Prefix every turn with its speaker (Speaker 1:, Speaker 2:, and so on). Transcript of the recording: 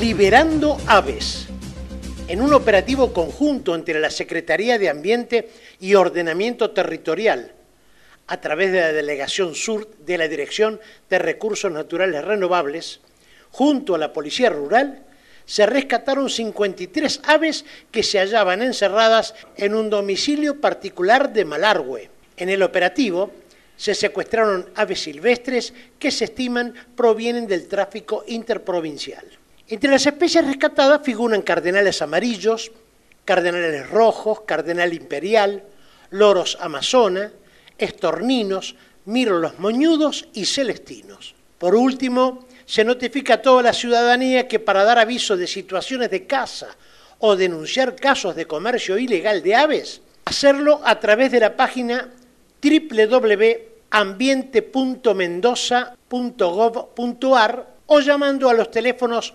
Speaker 1: Liberando Aves, en un operativo conjunto entre la Secretaría de Ambiente y Ordenamiento Territorial, a través de la Delegación Sur de la Dirección de Recursos Naturales Renovables, junto a la Policía Rural, se rescataron 53 aves que se hallaban encerradas en un domicilio particular de Malargüe. En el operativo se secuestraron aves silvestres que se estiman provienen del tráfico interprovincial. Entre las especies rescatadas figuran cardenales amarillos, cardenales rojos, cardenal imperial, loros amazona, estorninos, mirlos moñudos y celestinos. Por último, se notifica a toda la ciudadanía que para dar aviso de situaciones de caza o denunciar casos de comercio ilegal de aves, hacerlo a través de la página www.ambiente.mendoza.gov.ar o llamando a los teléfonos